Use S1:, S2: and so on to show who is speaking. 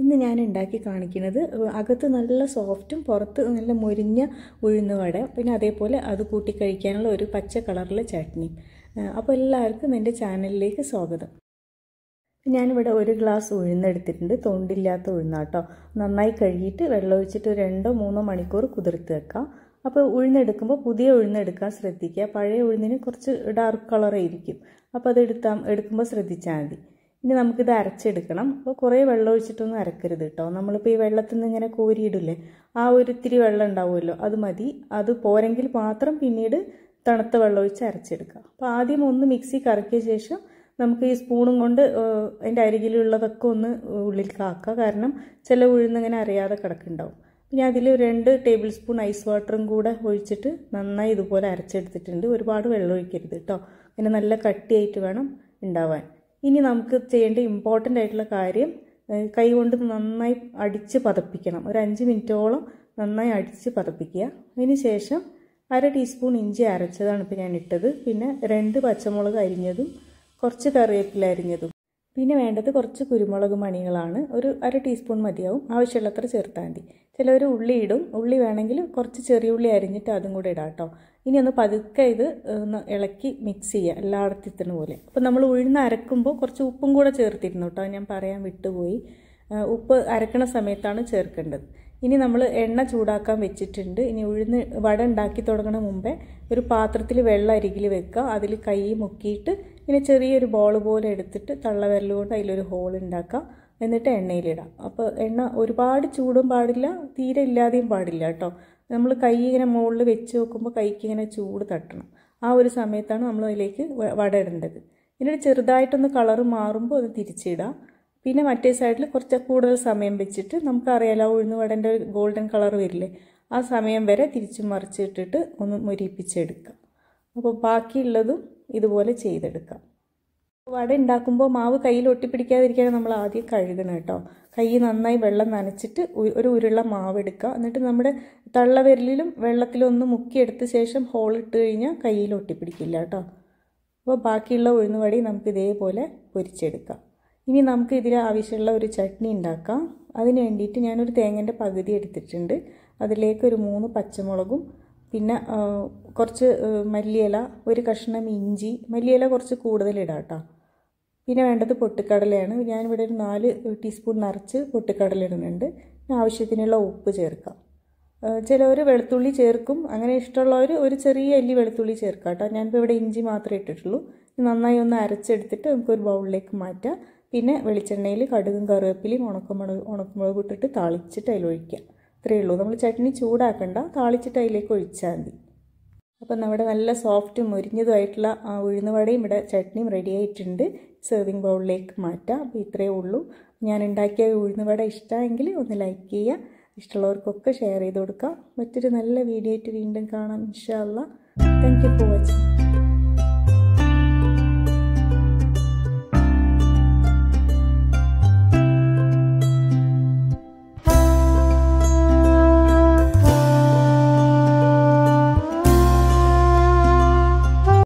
S1: ഇന്ന് ഞാൻ ഉണ്ടാക്കി കാണിക്കുന്നത് അകത്ത് നല്ല സോഫ്റ്റും പുറത്ത് നല്ല മുരിഞ്ഞ ഉഴുന്ന വട പിന്നെ അതേപോലെ അത് കൂട്ടിക്കഴിക്കാനുള്ള ഒരു പച്ച കളറിലെ ചട്നിയും അപ്പോൾ എല്ലാവർക്കും എൻ്റെ ചാനലിലേക്ക് സ്വാഗതം ഞാനിവിടെ ഒരു ഗ്ലാസ് ഉഴുന്നെടുത്തിട്ടുണ്ട് തൊണ്ടില്ലാത്ത ഉഴുന്നാട്ടോ നന്നായി കഴുകിയിട്ട് വെള്ളമൊഴിച്ചിട്ട് രണ്ടോ മൂന്നോ മണിക്കൂർ കുതിർത്ത് വെക്കാം അപ്പോൾ ഉഴുന്നെടുക്കുമ്പോൾ പുതിയ ഉഴുന്നെടുക്കാൻ ശ്രദ്ധിക്കുക പഴയ ഉഴുന്നിന് കുറച്ച് ഡാർക്ക് കളറായിരിക്കും അപ്പോൾ അത് എടുത്താൽ എടുക്കുമ്പോൾ ശ്രദ്ധിച്ചാൽ മതി ഇനി നമുക്കിത് അരച്ചെടുക്കണം അപ്പോൾ കുറേ വെള്ളം ഒഴിച്ചിട്ടൊന്നും അരക്കരുത് കേട്ടോ നമ്മളിപ്പോൾ ഈ വെള്ളത്തിൽ നിന്ന് ഇങ്ങനെ കോരിയിടില്ലേ ആ ഇത്തിരി വെള്ളം ഉണ്ടാവുമല്ലോ അത് മതി അത് പോരെങ്കിൽ മാത്രം പിന്നീട് തണുത്ത വെള്ളം ഒഴിച്ച് അരച്ചെടുക്കുക അപ്പോൾ ആദ്യം ഒന്ന് മിക്സി കറക്കിയ ശേഷം നമുക്ക് ഈ സ്പൂണും കൊണ്ട് അതിൻ്റെ അരികിലുള്ളതൊക്കെ ഒന്ന് ഉള്ളിലേക്ക് കാക്കുക കാരണം ചില ഉഴുന്നിങ്ങനെ അറിയാതെ കിടക്കുന്നുണ്ടാവും പിന്നെ അതിൽ രണ്ട് ടേബിൾ സ്പൂൺ ഐസ് വാട്ടറും കൂടെ ഒഴിച്ചിട്ട് നന്നായി ഇതുപോലെ അരച്ചെടുത്തിട്ടുണ്ട് ഒരുപാട് വെള്ളം ഒഴിക്കരുത് കേട്ടോ പിന്നെ നല്ല കട്ടിയായിട്ട് വേണം ഉണ്ടാവാൻ ഇനി നമുക്ക് ചെയ്യേണ്ട ഇമ്പോർട്ടൻ്റ് ആയിട്ടുള്ള കാര്യം കൈകൊണ്ട് നന്നായി അടിച്ച് പതപ്പിക്കണം ഒരു അഞ്ച് മിനിറ്റോളം നന്നായി അടിച്ച് പതപ്പിക്കുക അതിന് ശേഷം അര ടീസ്പൂൺ ഇഞ്ചി അരച്ചതാണ് ഇപ്പോൾ ഞാൻ ഇട്ടത് പിന്നെ രണ്ട് പച്ചമുളക് അരിഞ്ഞതും കുറച്ച് കറിവേപ്പില അരിഞ്ഞതും പിന്നെ വേണ്ടത് കുറച്ച് കുരുമുളക് മണികളാണ് ഒരു അര ടീസ്പൂൺ മതിയാവും ആവശ്യമുള്ളത്ര ചേർത്താൽ മതി ചിലവർ ഉള്ളി ഇടും ഉള്ളി വേണമെങ്കിൽ കുറച്ച് ചെറിയ ഉള്ളി അരിഞ്ഞിട്ട് അതും കൂടെ ഇടാം കേട്ടോ ഇനി ഒന്ന് പതുക്കെ ഇത് ഒന്ന് ഇളക്കി മിക്സ് ചെയ്യുക എല്ലായിടത്തിത്തിനു പോലെ അപ്പോൾ നമ്മൾ ഉഴുന്ന് അരക്കുമ്പോൾ കുറച്ച് ഉപ്പും കൂടെ ചേർത്തിരുന്നു കേട്ടോ ഞാൻ പറയാൻ വിട്ടുപോയി ഉപ്പ് അരക്കണ സമയത്താണ് ചേർക്കേണ്ടത് ഇനി നമ്മൾ എണ്ണ ചൂടാക്കാൻ വെച്ചിട്ടുണ്ട് ഇനി ഉഴുന്ന് വട ഉണ്ടാക്കി തുടങ്ങണ മുമ്പേ ഒരു പാത്രത്തിൽ വെള്ളം അരികിൽ വെക്കുക അതിൽ കൈ മുക്കിയിട്ട് ഇനി ചെറിയൊരു ബോൾ പോലെ എടുത്തിട്ട് തള്ളവിരലുകൊണ്ട് അതിലൊരു ഹോൾ ഉണ്ടാക്കാം എന്നിട്ട് എണ്ണയിലിടാം അപ്പോൾ എണ്ണ ഒരുപാട് ചൂടും പാടില്ല തീരെ ഇല്ലാതെയും പാടില്ല കേട്ടോ നമ്മൾ കൈ ഇങ്ങനെ മുകളിൽ വെച്ച് നോക്കുമ്പോൾ കൈക്ക് ഇങ്ങനെ ചൂട് തട്ടണം ആ ഒരു സമയത്താണ് നമ്മൾ അതിലേക്ക് വട ഇടേണ്ടത് എന്നിട്ട് ചെറുതായിട്ടൊന്ന് കളറ് മാറുമ്പോൾ അത് തിരിച്ചിടാം പിന്നെ മറ്റേ സൈഡിൽ കുറച്ച് കൂടുതൽ സമയം വെച്ചിട്ട് നമുക്കറിയാലോ ഉഴുന്ന് വടേൻ്റെ ഒരു ഗോൾഡൻ കളർ വരില്ലേ ആ സമയം വരെ തിരിച്ചും മറിച്ചിട്ടിട്ട് ഒന്ന് മുരിപ്പിച്ചെടുക്കാം അപ്പോൾ ബാക്കിയുള്ളതും ഇതുപോലെ ചെയ്തെടുക്കാം വട ഉണ്ടാക്കുമ്പോൾ മാവ് കയ്യിൽ ഒട്ടിപ്പിടിക്കാതിരിക്കാൻ നമ്മൾ ആദ്യം കഴുകണം കേട്ടോ കൈ നന്നായി വെള്ളം നനച്ചിട്ട് ഒരു ഉരുള മാവ് എടുക്കുക എന്നിട്ട് നമ്മുടെ തള്ളവിരലിലും വെള്ളത്തിലൊന്ന് മുക്കിയെടുത്ത ശേഷം ഹോൾ ഇട്ട് കഴിഞ്ഞാൽ കയ്യിൽ ഒട്ടിപ്പിടിക്കില്ല കേട്ടോ അപ്പോൾ ബാക്കിയുള്ള ഉഴുന്നുവടി നമുക്ക് ഇതേപോലെ പൊരിച്ചെടുക്കാം ഇനി നമുക്ക് ഇതിൽ ആവശ്യമുള്ള ഒരു ചട്നി ഉണ്ടാക്കാം അതിന് വേണ്ടിയിട്ട് ഞാനൊരു തേങ്ങൻ്റെ പകുതി എടുത്തിട്ടുണ്ട് അതിലേക്ക് ഒരു മൂന്ന് പച്ചമുളകും പിന്നെ കുറച്ച് മല്ലിയില ഒരു കഷ്ണം ഇഞ്ചി മല്ലിയില കുറച്ച് കൂടുതലിടാം കേട്ടോ പിന്നെ വേണ്ടത് പൊട്ടിക്കടലയാണ് ഞാനിവിടെ ഒരു നാല് ടീസ്പൂൺ നിറച്ച് പൊട്ടിക്കടല ഇടുന്നുണ്ട് ആവശ്യത്തിനുള്ള ഉപ്പ് ചേർക്കാം ചിലവർ വെളുത്തുള്ളി ചേർക്കും അങ്ങനെ ഇഷ്ടമുള്ളവർ ഒരു ചെറിയ അല്ലി വെളുത്തുള്ളി ചേർക്കാം കേട്ടോ ഞാനിപ്പോൾ ഇവിടെ ഇഞ്ചി മാത്രമേ ഇട്ടിട്ടുള്ളൂ നന്നായി ഒന്ന് അരച്ചെടുത്തിട്ട് നമുക്കൊരു ബൗളിലേക്ക് മാറ്റാം പിന്നെ വെളിച്ചെണ്ണയിൽ കടുകും കറിവേപ്പിലയും ഉണക്കമുളക് ഉണക്കമുളക് ഇട്ടിട്ട് താളിച്ചിട്ട് അതിലൊഴിക്കാം ഇത്രയേ ഉള്ളൂ നമ്മൾ ചട്നി ചൂടാക്കണ്ട താളിച്ചിട്ട് അതിലേക്ക് ഒഴിച്ചാൽ മതി അപ്പം നമ്മുടെ നല്ല സോഫ്റ്റ് മുരിഞ്ഞതുമായിട്ടുള്ള ആ ഉഴുന്നുവടയും ഇവിടെ ചട്നിയും റെഡി ആയിട്ടുണ്ട് സെർവിങ് ബൗളിലേക്ക് മാറ്റാം അപ്പോൾ ഇത്രയേ ഉള്ളൂ ഞാൻ ഉണ്ടാക്കിയ ഉഴുന്നുവട ഇഷ്ടമെങ്കിൽ ഒന്ന് ലൈക്ക് ചെയ്യുക ഇഷ്ടമുള്ളവർക്കൊക്കെ ഷെയർ ചെയ്ത് കൊടുക്കാം മറ്റൊരു നല്ല വീഡിയോ ആയിട്ട് വീണ്ടും കാണാം ഇൻഷാല്ല താങ്ക് യു ഫോർ വാച്ചിങ്